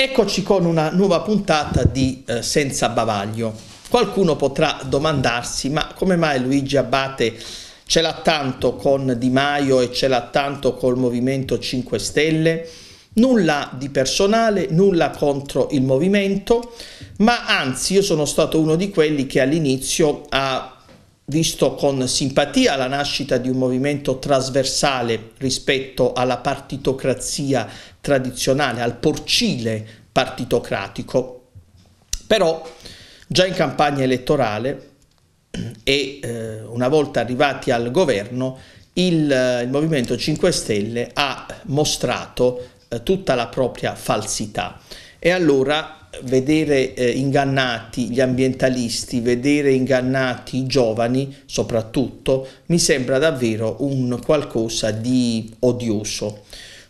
Eccoci con una nuova puntata di eh, Senza Bavaglio. Qualcuno potrà domandarsi, ma come mai Luigi Abbate ce l'ha tanto con Di Maio e ce l'ha tanto col Movimento 5 Stelle? Nulla di personale, nulla contro il movimento, ma anzi io sono stato uno di quelli che all'inizio ha visto con simpatia la nascita di un movimento trasversale rispetto alla partitocrazia tradizionale, al porcile partitocratico. Però già in campagna elettorale e eh, una volta arrivati al governo, il, eh, il Movimento 5 Stelle ha mostrato eh, tutta la propria falsità. E allora vedere eh, ingannati gli ambientalisti, vedere ingannati i giovani soprattutto, mi sembra davvero un qualcosa di odioso,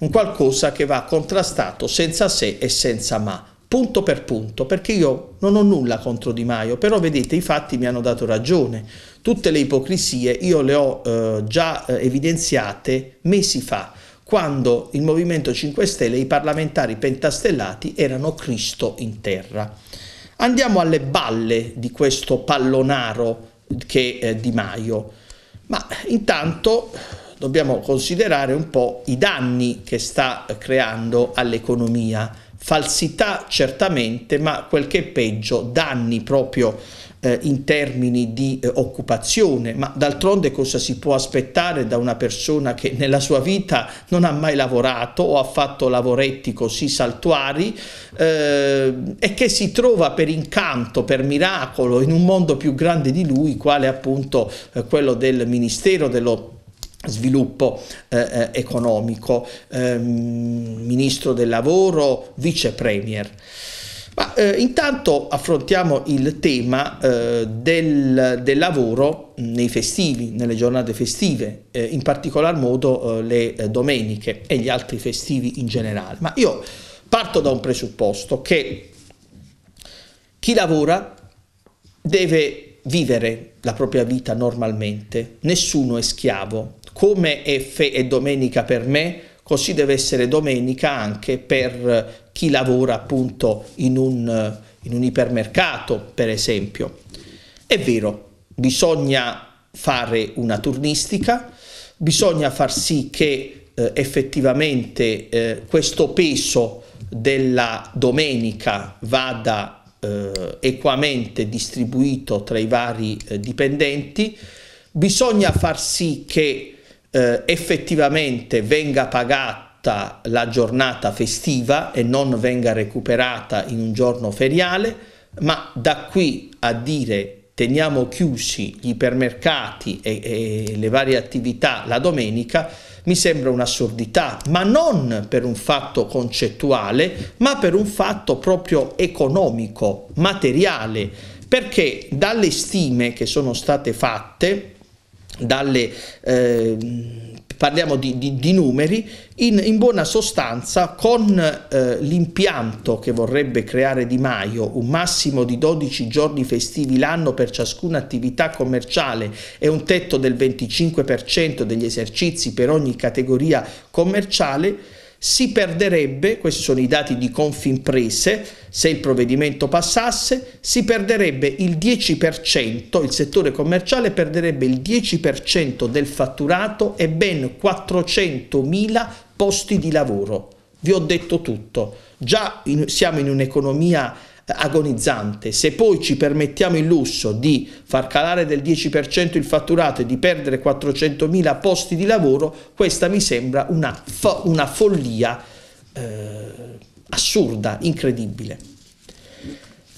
un qualcosa che va contrastato senza se e senza ma, punto per punto, perché io non ho nulla contro Di Maio, però vedete i fatti mi hanno dato ragione, tutte le ipocrisie io le ho eh, già eh, evidenziate mesi fa quando il Movimento 5 Stelle e i parlamentari pentastellati erano Cristo in terra. Andiamo alle balle di questo pallonaro che è eh, Di Maio, ma intanto dobbiamo considerare un po' i danni che sta creando all'economia. Falsità certamente, ma quel che è peggio, danni proprio eh, in termini di eh, occupazione, ma d'altronde cosa si può aspettare da una persona che nella sua vita non ha mai lavorato o ha fatto lavoretti così saltuari eh, e che si trova per incanto, per miracolo, in un mondo più grande di lui, quale appunto eh, quello del Ministero dello sviluppo eh, eh economico, eh, ministro del lavoro, vice premier. Ma eh, intanto affrontiamo il tema eh, del, del, lavoro nei festivi, nelle giornate festive, eh, in particolar modo eh, le eh, domeniche e gli altri festivi in generale. Ma io parto da un presupposto che chi lavora deve vivere la propria vita normalmente, nessuno è schiavo, come è, fe- e domenica per me, così deve essere domenica anche per chi lavora appunto in un, in un ipermercato, per esempio. È vero, bisogna fare una turnistica, bisogna far sì che eh, effettivamente eh, questo peso della domenica vada eh, equamente distribuito tra i vari eh, dipendenti, bisogna far sì che eh, effettivamente venga pagata la giornata festiva e non venga recuperata in un giorno feriale, ma da qui a dire teniamo chiusi gli ipermercati e, e, le varie attività la domenica mi sembra un'assurdità, ma non per un fatto concettuale, ma per un fatto proprio economico, materiale, perché dalle stime che sono state fatte dalle, eh, parliamo di, di, di numeri, in, in, buona sostanza con eh, l'impianto che vorrebbe creare Di Maio, un massimo di 12 giorni festivi l'anno per ciascuna attività commerciale e un tetto del 25% degli esercizi per ogni categoria commerciale, si perderebbe, questi sono i dati di Confimprese, se il provvedimento passasse, si perderebbe il 10%, il settore commerciale perderebbe il 10% del fatturato e ben 400.000 posti di lavoro. Vi ho detto tutto. Già in, siamo in un'economia agonizzante. Se poi ci permettiamo il lusso di far calare del 10% il fatturato e di perdere 400.000 posti di lavoro, questa mi sembra una, fo una follia eh, assurda, incredibile.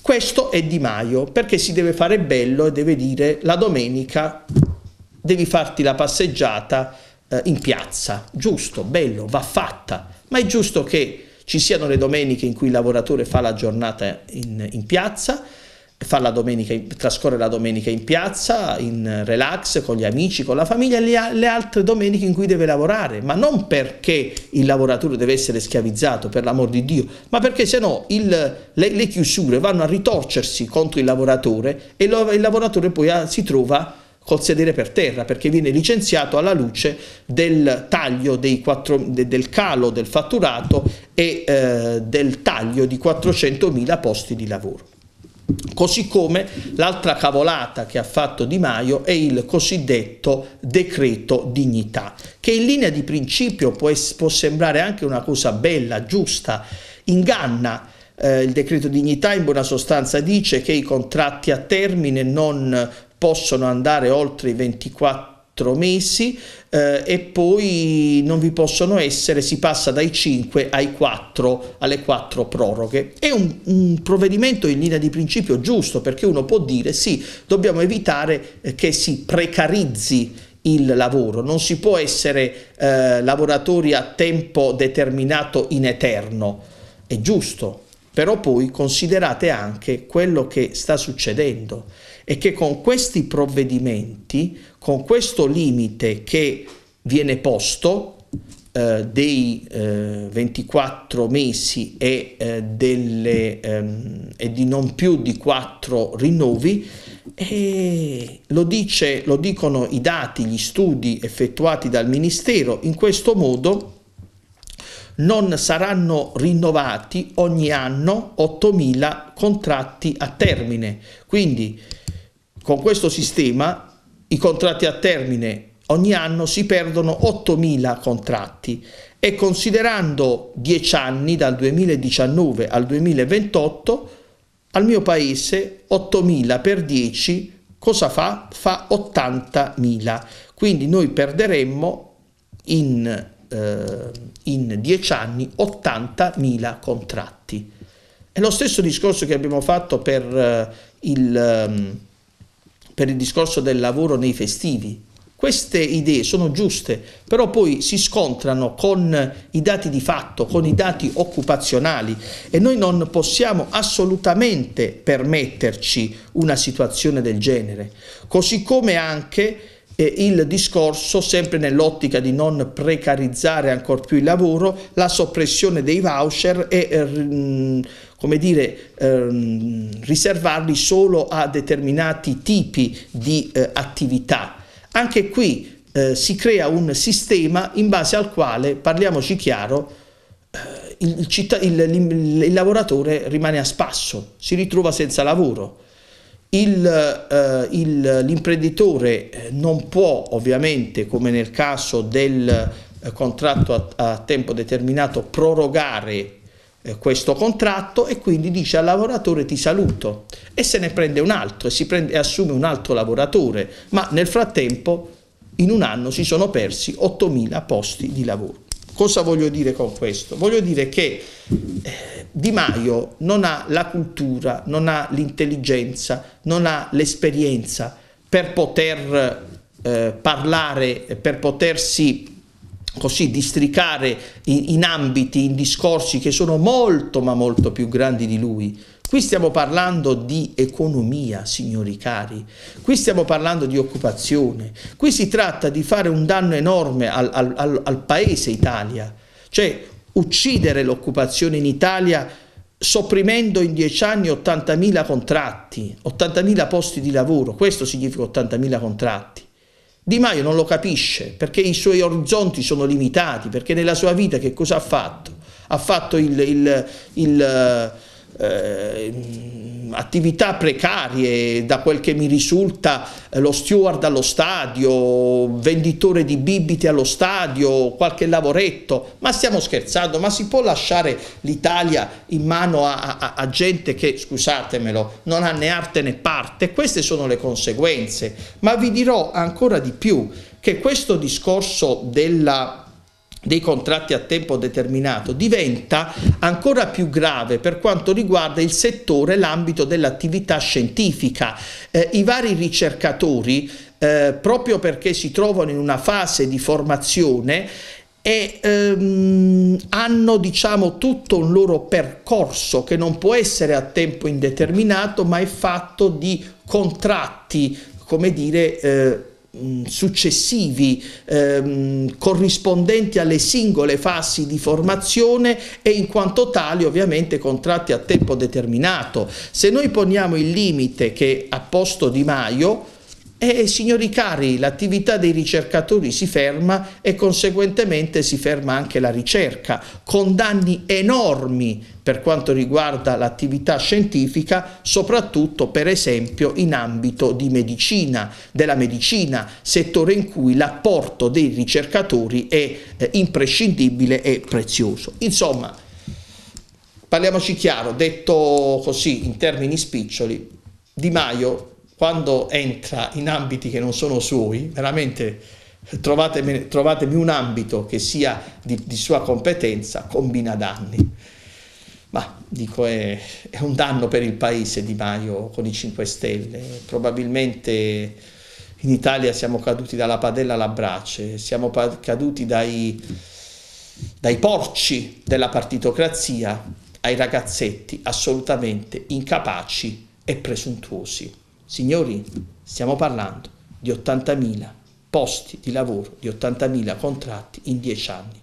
Questo è Di Maio, perché si deve fare bello e deve dire la domenica devi farti la passeggiata eh, in piazza. Giusto, bello, va fatta, ma è giusto che ci siano le domeniche in cui il lavoratore fa la giornata in, in piazza, la domenica, trascorre la domenica in piazza, in relax, con gli amici, con la famiglia, e le altre domeniche in cui deve lavorare, ma non perché il lavoratore deve essere schiavizzato, per l'amor di Dio, ma perché se no le, le, chiusure vanno a ritorcersi contro il lavoratore e lo, il lavoratore poi ah, si trova col sedere per terra perché viene licenziato alla luce del taglio dei 4, del calo del fatturato e eh, del taglio di 400.000 posti di lavoro. Così come l'altra cavolata che ha fatto Di Maio è il cosiddetto decreto dignità, che in linea di principio può, può sembrare anche una cosa bella, giusta, inganna, eh, il decreto dignità in buona sostanza dice che i contratti a termine non possono andare oltre i 24 mesi eh, e poi non vi possono essere, si passa dai 5 ai 4, alle 4 proroghe. È un, un provvedimento in linea di principio giusto perché uno può dire sì, dobbiamo evitare eh, che si precarizzi il lavoro, non si può essere eh, lavoratori a tempo determinato in eterno, è giusto, però poi considerate anche quello che sta succedendo e che con questi provvedimenti, con questo limite che viene posto eh, dei eh, 24 mesi e, eh, delle, ehm, e, di non più di 4 rinnovi, lo, dice, lo dicono i dati, gli studi effettuati dal Ministero, in questo modo non saranno rinnovati ogni anno 8.000 contratti a termine. Quindi con questo sistema i contratti a termine ogni anno si perdono 8.000 contratti e considerando 10 anni dal 2019 al 2028 al mio paese 8.000 per 10 cosa fa? Fa 80.000. Quindi noi perderemmo in, eh, in 10 anni 80.000 contratti. È lo stesso discorso che abbiamo fatto per eh, il... Eh, per il discorso del lavoro nei festivi. Queste idee sono giuste, però poi si scontrano con i dati di fatto, con i dati occupazionali e noi non possiamo assolutamente permetterci una situazione del genere, così come anche eh, il discorso, sempre nell'ottica di non precarizzare ancor più il lavoro, la soppressione dei voucher e eh, mm, come dire, ehm, riservarli solo a determinati tipi di eh, attività. Anche qui eh, si crea un sistema in base al quale, parliamoci chiaro, il, il, il, il lavoratore rimane a spasso, si ritrova senza lavoro eh, l'imprenditore eh, non può ovviamente come nel caso del eh, contratto a, a tempo determinato prorogare questo contratto e quindi dice al lavoratore ti saluto e se ne prende un altro e, si prende, e assume un altro lavoratore ma nel frattempo in un anno si sono persi 8.000 posti di lavoro. Cosa voglio dire con questo? Voglio dire che eh, Di Maio non ha la cultura, non ha l'intelligenza, non ha l'esperienza per poter eh, parlare, per potersi così districare in, in ambiti, in discorsi che sono molto ma molto più grandi di lui Qui stiamo parlando di economia, signori cari, qui stiamo parlando di occupazione, qui si tratta di fare un danno enorme al, al, al paese Italia, cioè uccidere l'occupazione in Italia sopprimendo in dieci anni 80.000 contratti, 80.000 posti di lavoro, questo significa 80.000 contratti. Di Maio non lo capisce perché i suoi orizzonti sono limitati, perché nella sua vita che cosa ha fatto? Ha fatto il, il, il eh, attività precarie, da quel che mi risulta eh, lo steward allo stadio, venditore di bibite allo stadio, qualche lavoretto, ma stiamo scherzando, ma si può lasciare l'Italia in mano a, a, a gente che, scusatemelo, non ha né arte né parte? Queste sono le conseguenze, ma vi dirò ancora di più che questo discorso della dei contratti a tempo determinato diventa ancora più grave per quanto riguarda il settore, e l'ambito dell'attività scientifica. Eh, I vari ricercatori, eh, proprio perché si trovano in una fase di formazione, e ehm, hanno diciamo tutto un loro percorso che non può essere a tempo indeterminato ma è fatto di contratti come dire eh, Mm, successivi ehm, corrispondenti alle singole fasi di formazione e in quanto tali ovviamente contratti a tempo determinato. Se noi poniamo il limite che a posto Di Maio, e signori cari, l'attività dei ricercatori si ferma e conseguentemente si ferma anche la ricerca, con danni enormi per quanto riguarda l'attività scientifica, soprattutto per esempio in ambito di medicina, della medicina, settore in cui l'apporto dei ricercatori è eh, imprescindibile e prezioso. Insomma, parliamoci chiaro, detto così in termini spiccioli, Di Maio quando entra in ambiti che non sono suoi, veramente eh, trovatemi, trovatemi un ambito che sia di, di, sua competenza, combina danni. Ma dico, è, è, un danno per il paese Di Maio con i 5 Stelle. Probabilmente in Italia siamo caduti dalla padella alla brace, siamo caduti dai, dai porci della partitocrazia ai ragazzetti assolutamente incapaci e presuntuosi. Signori, stiamo parlando di 80.000 posti di lavoro, di 80.000 contratti in 10 anni,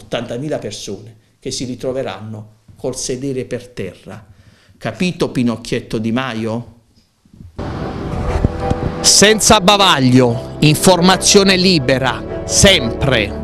80.000 persone che si ritroveranno col sedere per terra. Capito Pinocchietto Di Maio? Senza bavaglio, informazione libera, sempre.